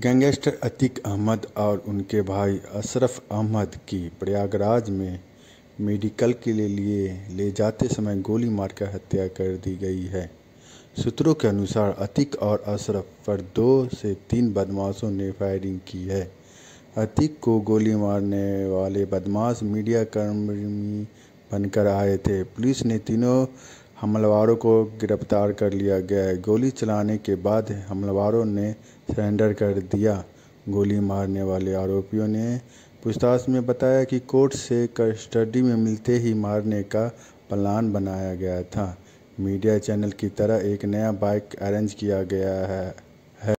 gangster Atiq Ahmad और उनके भाई अशरफ अहमद की प्रयागराज में मेडिकल के लिए लिए ले जाते समय गोली मारकर हत्या कर दी गई है सूत्रों के अनुसार अतीक और अशरफ पर दो से तीन बदमाशों ने फायरिंग की है अतीक को गोली मारने वाले बदमाश मीडिया कर्मी बनकर आए थे पुलिस ने तीनों हमलावरों को गिरफ्तार कर लिया गया है गोली चलाने के बाद हमलावरों ने सरेंडर कर दिया गोली मारने वाले आरोपियों ने पूछताछ में बताया कि कोर्ट से कस्टडी में मिलते ही मारने का प्लान बनाया गया था मीडिया चैनल की तरह एक नया बाइक अरेंज किया गया है